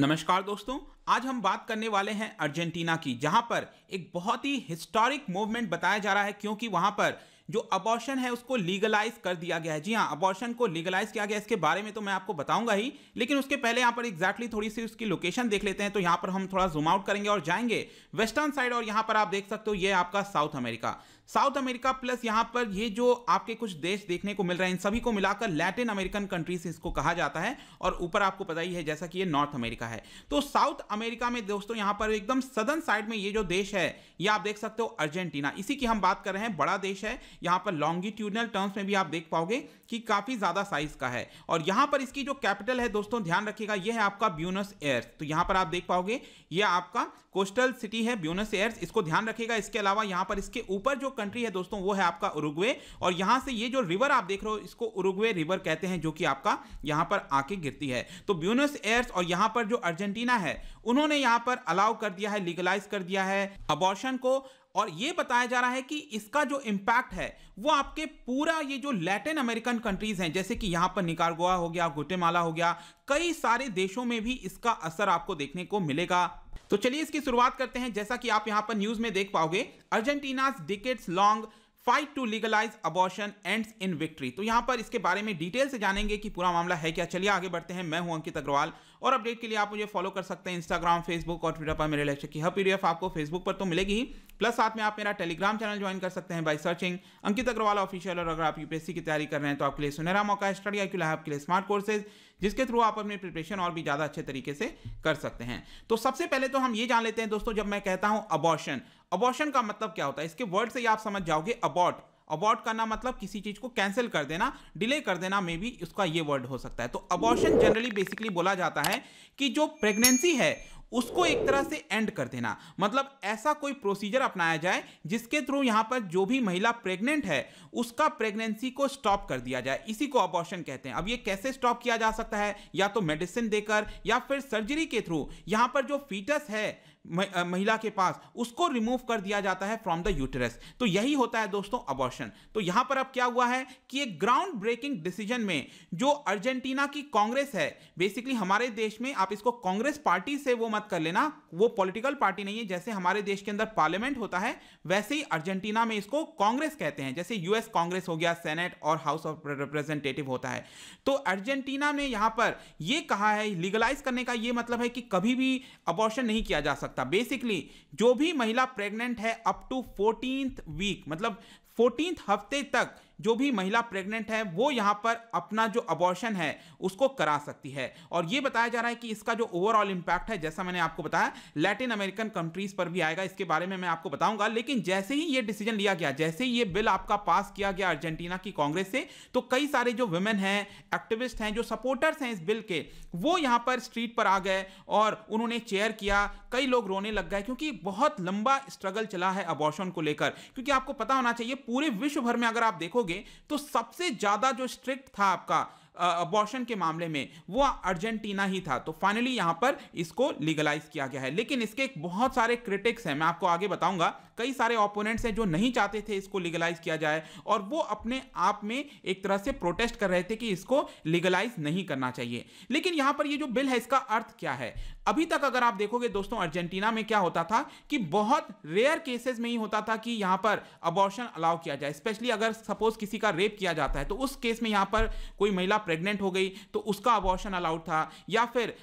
नमस्कार दोस्तों आज हम बात करने वाले हैं अर्जेंटीना की जहां पर एक बहुत ही हिस्टोरिक मूवमेंट बताया जा रहा है क्योंकि वहां पर जो अबॉर्शन है उसको लीगलाइज कर दिया गया है जी हाँ अबॉर्शन को लीगलाइज किया गया इसके बारे में तो मैं आपको बताऊंगा ही लेकिन उसके पहले यहाँ पर एग्जैक्टली थोड़ी सी उसकी लोकेशन देख लेते हैं तो यहाँ पर हम थोड़ा जूम आउट करेंगे और जाएंगे वेस्टर्न साइड और यहाँ पर आप देख सकते हो ये आपका South America South America plus यहाँ पर ये जो आपके कुछ देश देखने को मिल रहे हैं इन सभी को मिलाकर लैटिन अमेरिकन कंट्रीज इसको कहा जाता है और ऊपर आपको पता ही है जैसा कि ये नॉर्थ अमेरिका है तो साउथ अमेरिका में दोस्तों यहाँ पर एकदम सदर्न साइड में ये जो देश है ये आप देख सकते हो अर्जेंटीना इसी की हम बात कर रहे हैं बड़ा देश है यहाँ पर लॉन्गिट्यूडनल टर्म्स में भी आप देख पाओगे कि काफ़ी ज़्यादा साइज का है और यहाँ पर इसकी जो कैपिटल है दोस्तों ध्यान रखिएगा ये है आपका ब्यूनस एयर्स तो यहाँ पर आप देख पाओगे ये आपका कोस्टल सिटी है ब्यूनस एयर्स इसको ध्यान रखिएगा इसके अलावा यहाँ पर इसके ऊपर जो कंट्री है दोस्तों वो है आपका उरुग्वे और यहाँ से ये जो रिवर आप देख रहे हो इसको उरुग्वे रिवर कहते हैं जो कि आपका यहाँ पर आके गिरती है तो ब्यूनस एयर्स और यहाँ पर जो अर्जेंटीना है उन्होंने यहाँ पर अलाउ कर दिया है लीगलाइज कर दिया है अबॉर्शन को और ये बताया जा रहा है कि इसका जो इम्पैक्ट है वो आपके पूरा ये जो लैटिन अमेरिकन कंट्रीज हैं जैसे कि यहाँ पर निकारगोआ हो गया गुटेमाला हो गया कई सारे देशों में भी इसका असर आपको देखने को मिलेगा तो चलिए इसकी शुरुआत करते हैं जैसा कि आप यहाँ पर न्यूज में देख पाओगे Argentina's decades long fight to legalise abortion ends in victory तो यहां पर इसके बारे में डिटेल से जानेंगे कि पूरा मामला है क्या चलिए आगे बढ़ते हैं मैं हूं अंकित अग्रवाल और अपडेट के लिए आप मुझे फॉलो कर सकते हैं इंस्टाग्राम फेसबुक और ट्विटर पर मेरे लेक्चर की हर पीडीएफ आपको फेसबुक पर तो मिलेगी ही प्लस साथ में आप मेरा टेलीग्राम चैनल ज्वाइन कर सकते हैं by searching Ankit Agarwal official और अगर आप यूपीएससी की तैयारी कर रहे हैं तो आपके लिए सुनहरा मौका है स्टडी आई है आपके लिए स्मार्ट कोर्सेज जिसके थ्रू आप अपनी प्रिपरेशन और भी ज़्यादा अच्छे तरीके से कर सकते हैं तो सबसे पहले तो हम ये जान लेते हैं दोस्तों जब मैं कहता हूं अबॉर्शन अबॉर्शन का मतलब क्या होता है इसके वर्ड से ही आप समझ जाओगे अबॉर्ट अबॉट करना मतलब किसी चीज को कैंसिल कर देना डिले कर देना मे भी उसका ये वर्ड हो सकता है तो अबॉर्शन जनरली बेसिकली बोला जाता है कि जो प्रेगनेंसी है उसको एक तरह से एंड कर देना मतलब ऐसा कोई प्रोसीजर अपनाया जाए जिसके थ्रू यहाँ पर जो भी महिला प्रेग्नेंट है उसका प्रेगनेंसी को स्टॉप कर दिया जाए इसी को अबॉर्शन कहते हैं अब ये कैसे स्टॉप किया जा सकता है या तो मेडिसिन देकर या फिर सर्जरी के थ्रू यहाँ पर जो फीटस है महिला के पास उसको रिमूव कर दिया जाता है फ्रॉम द यूटरस तो यही होता है दोस्तों अबॉर्शन तो यहां पर अब क्या हुआ है कि एक ग्राउंड ब्रेकिंग डिसीजन में जो अर्जेंटीना की कांग्रेस है बेसिकली हमारे देश में आप इसको कांग्रेस पार्टी से वो मत कर लेना वो पॉलिटिकल पार्टी नहीं है जैसे हमारे देश के अंदर पार्लियामेंट होता है वैसे ही अर्जेंटीना में इसको कांग्रेस कहते हैं जैसे यूएस कांग्रेस हो गया सेनेट और हाउस ऑफ रिप्रेजेंटेटिव होता है तो अर्जेंटीना ने यहां पर यह कहा है लीगलाइज करने का यह मतलब है कि कभी भी अबॉर्शन नहीं किया जा सकता सकता बेसिकली जो भी महिला प्रेग्नेंट है अप टू फोर्टीन वीक मतलब फोर्टीन हफ्ते तक जो भी महिला प्रेग्नेंट है वो यहाँ पर अपना जो अबॉर्शन है उसको करा सकती है और ये बताया जा रहा है कि इसका जो ओवरऑल इम्पैक्ट है जैसा मैंने आपको बताया लैटिन अमेरिकन कंट्रीज पर भी आएगा इसके बारे में मैं आपको बताऊंगा लेकिन जैसे ही ये डिसीजन लिया गया जैसे ही ये बिल आपका पास किया गया अर्जेंटीना की कांग्रेस से तो कई सारे जो वुमेन हैं एक्टिविस्ट हैं जो सपोर्टर्स हैं इस बिल के वो यहाँ पर स्ट्रीट पर आ गए और उन्होंने चेयर किया कई लोग रोने लग गए क्योंकि बहुत लंबा स्ट्रगल चला है अबॉर्शन को लेकर क्योंकि आपको पता होना चाहिए पूरे विश्व भर में अगर आप देखोगे देखोगे तो सबसे ज़्यादा जो स्ट्रिक्ट था आपका अबॉर्शन के मामले में वो अर्जेंटीना ही था तो फाइनली यहां पर इसको लीगलाइज किया गया है लेकिन इसके बहुत सारे क्रिटिक्स हैं मैं आपको आगे बताऊंगा कई सारे ओपोनेंट्स हैं जो नहीं चाहते थे इसको लीगलाइज किया जाए और वो अपने आप में एक तरह से प्रोटेस्ट कर रहे थे कि इसको लीगलाइज नहीं करना चाहिए लेकिन यहां पर ये जो बिल है इसका अर्थ क्या है अभी तक अगर आप देखोगे दोस्तों अर्जेंटीना में क्या होता था कि बहुत रेयर केसेस में ही होता था कि यहां पर अबॉर्शन अलाउ किया जाए स्पेशली अगर सपोज किसी का रेप किया जाता है तो उस केस में यहां पर कोई महिला प्रेग्नेंट हो गई तो उसका अबॉर्शन अलाउड था या फिर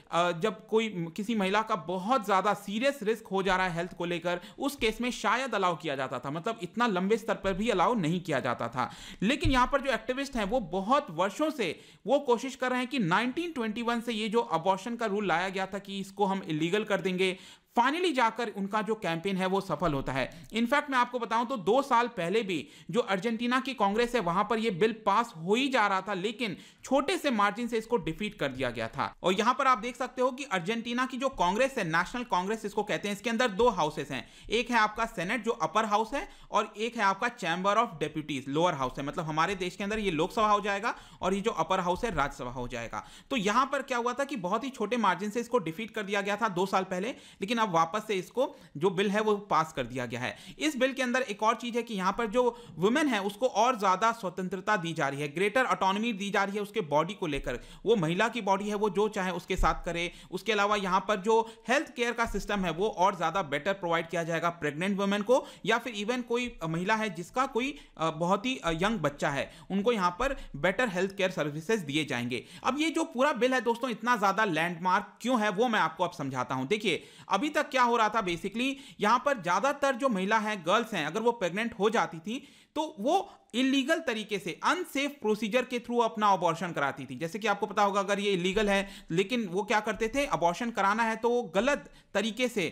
जब कोई किसी महिला का बहुत ज़्यादा सीरियस रिस्क हो जा रहा है हेल्थ को लेकर उस केस में शायद शायद अलाउ किया जाता था मतलब इतना लंबे स्तर पर भी अलाउ नहीं किया जाता था लेकिन यहाँ पर जो एक्टिविस्ट हैं वो बहुत वर्षों से वो कोशिश कर रहे हैं कि 1921 से ये जो अबॉर्शन का रूल लाया गया था कि इसको हम इलीगल कर देंगे फाइनली जाकर उनका जो कैंपेन है वो सफल होता है इनफैक्ट मैं आपको बताऊं तो दो साल पहले भी जो अर्जेंटीना की कांग्रेस है वहां पर यह बिल पास हो ही जा रहा था लेकिन छोटे से मार्जिन से इसको डिफीट कर दिया गया था और यहां पर आप देख सकते हो कि अर्जेंटीना की जो कांग्रेस है नेशनल कांग्रेस इसको कहते हैं इसके अंदर दो हाउसेस हैं एक है आपका सेनेट जो अपर हाउस है और एक है आपका chamber of deputies lower house है मतलब हमारे देश के अंदर ये लोकसभा हो जाएगा और ये जो अपर हाउस है राज्यसभा हो जाएगा तो यहां पर क्या हुआ था कि बहुत ही छोटे मार्जिन से इसको डिफीट कर दिया गया था दो साल पहले लेकिन अब वापस से इसको जो बिल है वो पास कर दिया गया है इस बिल के अंदर एक और चीज़ है कि यहां पर जो वुमेन है उसको और ज़्यादा स्वतंत्रता दी जा रही है ग्रेटर ऑटोनमी दी जा रही है उसके बॉडी को लेकर वो महिला की बॉडी है वो जो चाहे उसके साथ करे उसके अलावा यहां पर जो हेल्थ केयर का सिस्टम है वो और ज़्यादा बेटर प्रोवाइड किया जाएगा प्रेग्नेंट वुमेन को या फिर इवन कोई महिला है जिसका कोई बहुत ही यंग बच्चा है उनको यहां पर बेटर हेल्थ केयर सर्विसेज दिए जाएंगे अब ये जो पूरा बिल है दोस्तों इतना ज़्यादा लैंडमार्क क्यों है वो मैं आपको अब समझाता हूं देखिए अभी तक क्या हो रहा था बेसिकली यहाँ पर ज़्यादातर जो महिला है गर्ल्स हैं अगर वो प्रेग्नेंट हो जाती थी तो वो इलीगल तरीके से अनसेफ प्रोसीजर के थ्रू अपना अबॉर्शन कराती थी जैसे कि आपको पता होगा अगर ये इलीगल है लेकिन वो क्या करते थे अबॉर्शन कराना है तो वो गलत तरीके से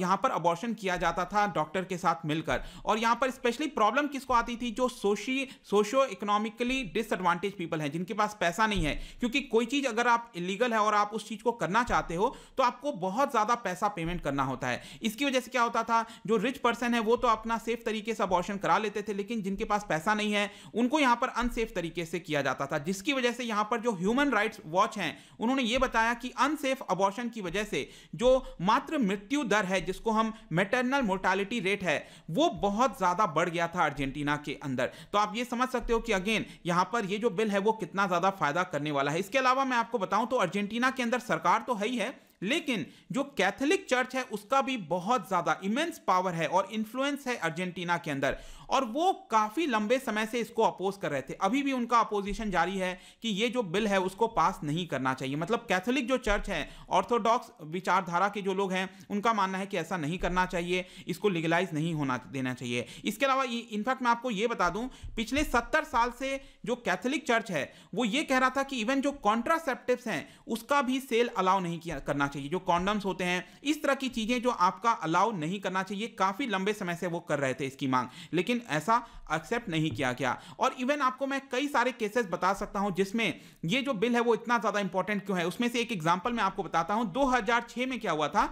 यहाँ पर अबॉर्शन किया जाता था डॉक्टर के साथ मिलकर और यहाँ पर स्पेशली प्रॉब्लम किसको आती थी जो सोशी सोशो इकोनॉमिकली डिसएडवांटेज पीपल हैं जिनके पास पैसा नहीं है क्योंकि कोई चीज़ अगर आप इलीगल है और आप उस चीज़ को करना चाहते हो तो आपको बहुत ज़्यादा पैसा पेमेंट करना होता है इसकी वजह से क्या होता था जो रिच पर्सन है वो तो अपना सेफ तरीके से अबॉर्शन करा लेते थे लेकिन जिनके पास पैसा पता नहीं है उनको यहां पर अनसेफ तरीके से किया जाता था जिसकी वजह से यहां पर जो ह्यूमन राइट्स वॉच हैं उन्होंने ये बताया कि अनसेफ अबॉर्शन की वजह से जो मात्र मृत्यु दर है जिसको हम मेटर्नल मोर्टालिटी रेट है वो बहुत ज़्यादा बढ़ गया था अर्जेंटीना के अंदर तो आप ये समझ सकते हो कि अगेन यहां पर ये जो बिल है वो कितना ज़्यादा फायदा करने वाला है इसके अलावा मैं आपको बताऊं तो अर्जेंटीना के अंदर सरकार तो है ही है लेकिन जो कैथोलिक चर्च है उसका भी बहुत ज़्यादा इमेंस पावर है और इन्फ्लुएंस है अर्जेंटीना के अंदर और वो काफ़ी लंबे समय से इसको अपोज कर रहे थे अभी भी उनका अपोजिशन जारी है कि ये जो बिल है उसको पास नहीं करना चाहिए मतलब कैथोलिक जो चर्च है ऑर्थोडॉक्स विचारधारा के जो लोग हैं उनका मानना है कि ऐसा नहीं करना चाहिए इसको लीगलाइज नहीं होना देना चाहिए इसके अलावा इनफैक्ट मैं आपको ये बता दूं पिछले सत्तर साल से जो कैथोलिक चर्च है वो ये कह रहा था कि इवन जो कॉन्ट्रासेप्टिव्स हैं उसका भी सेल अलाउ नहीं किया करना चाहिए जो कॉन्डम्स होते हैं इस तरह की चीज़ें जो आपका अलाउ नहीं करना चाहिए काफ़ी लंबे समय से वो कर रहे थे इसकी मांग लेकिन लेकिन ऐसा एक्सेप्ट नहीं किया गया और इवन आपको मैं कई सारे केसेस बता सकता हूं जिसमें ये जो बिल है वो इतना ज़्यादा इंपॉर्टेंट क्यों है उसमें से एक एग्जाम्पल मैं आपको बताता हूं 2006 में क्या हुआ था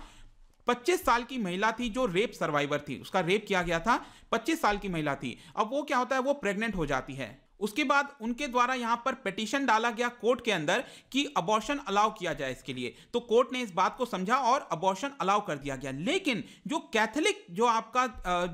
25 साल की महिला थी जो रेप सर्वाइवर थी उसका रेप किया गया था 25 साल की महिला थी अब वो क्या होता है वो प्रेग्नेंट हो जाती है उसके बाद उनके द्वारा यहां पर पिटीशन डाला गया कोर्ट के अंदर कि अबॉर्शन अलाउ किया जाए इसके लिए तो कोर्ट ने इस बात को समझा और अबॉर्शन अलाउ कर दिया गया लेकिन जो कैथलिक जो आपका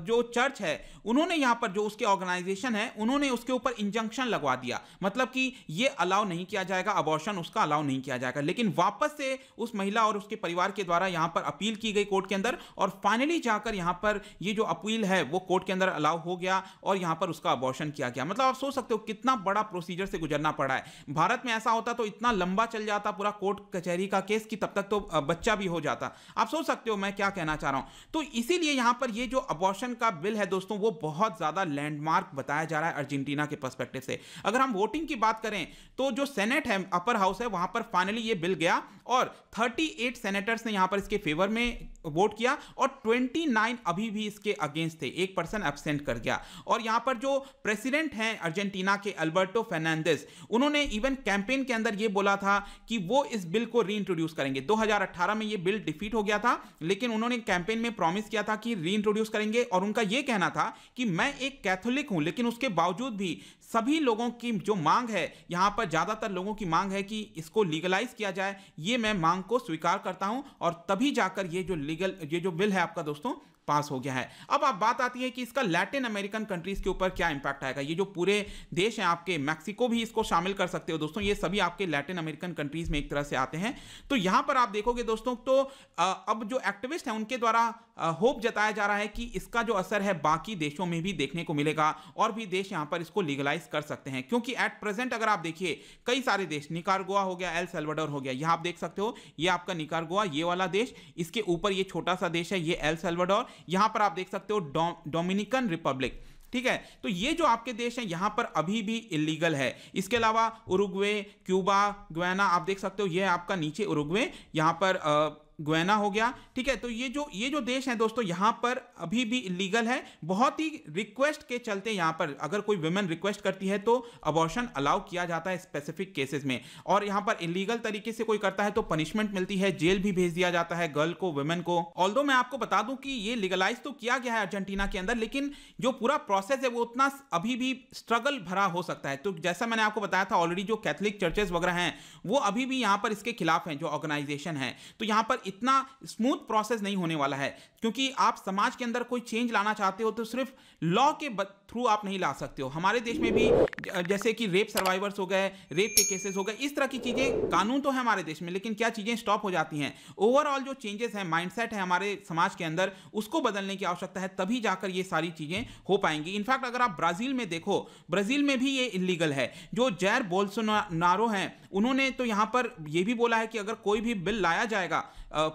जो चर्च है उन्होंने यहां पर जो उसके ऑर्गेनाइजेशन है उन्होंने उसके ऊपर इंजंक्शन लगवा दिया मतलब कि यह अलाउ नहीं किया जाएगा अबॉर्शन उसका अलाउ नहीं किया जाएगा लेकिन वापस से उस महिला और उसके परिवार के द्वारा यहां पर अपील की गई कोर्ट के अंदर और फाइनली जाकर यहां पर यह जो अपील है वो कोर्ट के अंदर अलाउ हो गया और यहां पर उसका अबॉर्शन किया गया मतलब आप सोच सकते सकते हो कितना बड़ा प्रोसीजर से गुजरना पड़ा है भारत में ऐसा होता तो इतना लंबा चल जाता पूरा कोर्ट कचहरी का केस कि तब तक तो बच्चा भी हो जाता आप सोच सकते हो मैं क्या कहना चाह रहा हूं तो इसीलिए यहां पर ये जो अबॉर्शन का बिल है दोस्तों वो बहुत ज़्यादा लैंडमार्क बताया जा रहा है अर्जेंटीना के पर्सपेक्टिव से अगर हम वोटिंग की बात करें तो जो सेनेट है अपर हाउस है वहां पर फाइनली ये बिल गया और 38 सेनेटर्स ने यहां पर इसके फेवर में वोट किया और 29 अभी भी इसके अगेंस्ट थे एक पर्सन एबसेंट कर गया और यहां पर जो प्रेसिडेंट हैं अर्जेंटीना अर्जेंटीना के अल्बर्टो फर्नांडिस उन्होंने इवन कैंपेन के अंदर यह बोला था कि वो इस बिल को रीइंट्रोड्यूस करेंगे 2018 में यह बिल डिफीट हो गया था लेकिन उन्होंने कैंपेन में प्रॉमिस किया था कि रीइंट्रोड्यूस करेंगे और उनका यह कहना था कि मैं एक कैथोलिक हूं लेकिन उसके बावजूद भी सभी लोगों की जो मांग है यहां पर ज्यादातर लोगों की मांग है कि इसको लीगलाइज किया जाए ये मैं मांग को स्वीकार करता हूं और तभी जाकर ये जो लीगल ये जो बिल है आपका दोस्तों पास हो गया है अब आप बात आती है कि इसका लैटिन अमेरिकन कंट्रीज के ऊपर क्या इंपैक्ट आएगा ये जो पूरे देश हैं आपके मैक्सिको भी इसको शामिल कर सकते हो दोस्तों ये सभी आपके लैटिन अमेरिकन कंट्रीज में एक तरह से आते हैं तो यहां पर आप देखोगे दोस्तों तो अब जो एक्टिविस्ट हैं उनके द्वारा होप जताया जा रहा है कि इसका जो असर है बाकी देशों में भी देखने को मिलेगा और भी देश यहाँ पर इसको लीगलाइज कर सकते हैं क्योंकि एट प्रेजेंट अगर आप देखिए कई सारे देश निकारगोआ हो गया एल सेल्वाडोर हो गया यह आप देख सकते हो ये आपका निकारगोआ ये वाला देश इसके ऊपर ये छोटा सा देश है ये एल सेल्वाडोर यहाँ पर आप देख सकते हो डोमिनिकन रिपब्लिक ठीक है तो ये जो आपके देश हैं यहाँ पर अभी भी इलीगल है इसके अलावा उरुग्वे क्यूबा ग्वेना आप देख सकते हो ये आपका नीचे उरुग्वे यहाँ पर आ, गुयाना हो गया ठीक है तो ये जो ये जो देश हैं दोस्तों यहाँ पर अभी भी इलीगल है बहुत ही रिक्वेस्ट के चलते यहाँ पर अगर कोई वुमेन रिक्वेस्ट करती है तो अबॉर्शन अलाउ किया जाता है स्पेसिफिक केसेस में और यहाँ पर इलीगल तरीके से कोई करता है तो पनिशमेंट मिलती है जेल भी भेज दिया जाता है गर्ल को वुमेन को ऑल मैं आपको बता दूं कि ये लीगलाइज तो किया गया है अर्जेंटीना के अंदर लेकिन जो पूरा प्रोसेस है वो उतना अभी भी स्ट्रगल भरा हो सकता है तो जैसा मैंने आपको बताया था ऑलरेडी जो कैथलिक चर्चेज वगैरह हैं वो अभी भी यहाँ पर इसके खिलाफ हैं जो ऑर्गेनाइजेशन है तो यहाँ पर इतना स्मूथ प्रोसेस नहीं होने वाला है क्योंकि आप समाज के अंदर कोई चेंज लाना चाहते हो तो सिर्फ लॉ के थ्रू आप नहीं ला सकते हो हमारे देश में भी जैसे कि रेप सर्वाइवर्स हो गए रेप के केसेस हो गए इस तरह की चीज़ें कानून तो है हमारे देश में लेकिन क्या चीज़ें स्टॉप हो जाती हैं ओवरऑल जो चेंजेस हैं माइंडसेट है हमारे समाज के अंदर उसको बदलने की आवश्यकता है तभी जाकर ये सारी चीज़ें हो पाएंगी इनफैक्ट अगर आप ब्राज़ील में देखो ब्राज़ील में भी ये इलीगल है जो जैर बोल्सोनारो हैं उन्होंने तो यहाँ पर यह भी बोला है कि अगर कोई भी बिल लाया जाएगा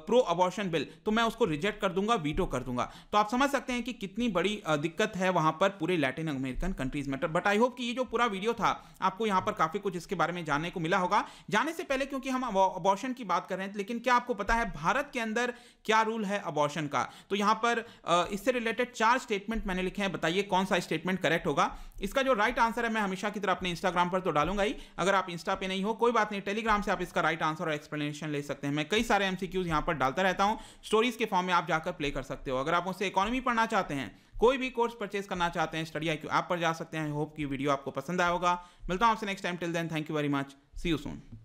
प्रो अबॉर्शन बिल तो मैं उसको रिजेक्ट कर दूंगा वीटो कर दूंगा तो आप समझ सकते हैं कि कितनी बड़ी दिक्कत है वहां पर पूरे लैटिन अमेरिकन कंट्रीज में बट आई होप कि ये जो पूरा वीडियो था आपको यहां पर काफ़ी कुछ इसके बारे में जानने को मिला होगा जाने से पहले क्योंकि हम अबॉर्शन की बात कर रहे हैं लेकिन क्या आपको पता है भारत के अंदर क्या रूल है अबॉर्शन का तो यहां पर इससे रिलेटेड चार स्टेटमेंट मैंने लिखे हैं बताइए कौन सा स्टेटमेंट करेक्ट होगा इसका जो राइट आंसर है मैं हमेशा की तरह अपने इंस्टाग्राम पर तो डालूंगा ही अगर आप इंस्टा पे नहीं हो कोई बात नहीं टेलीग्राम से आप इसका राइट आंसर और एक्सप्लेनेशन ले सकते हैं मैं कई सारे एमसीक्यूज वीडियोज़ यहाँ पर डालता रहता हूँ स्टोरीज के फॉर्म में आप जाकर प्ले कर सकते हो अगर आप उससे इकोनॉमी पढ़ना चाहते हैं कोई भी कोर्स परचेज करना चाहते हैं स्टडी आई ऐप पर जा सकते हैं होप की वीडियो आपको पसंद आया होगा मिलता हूँ आपसे next time till then thank you very much see you soon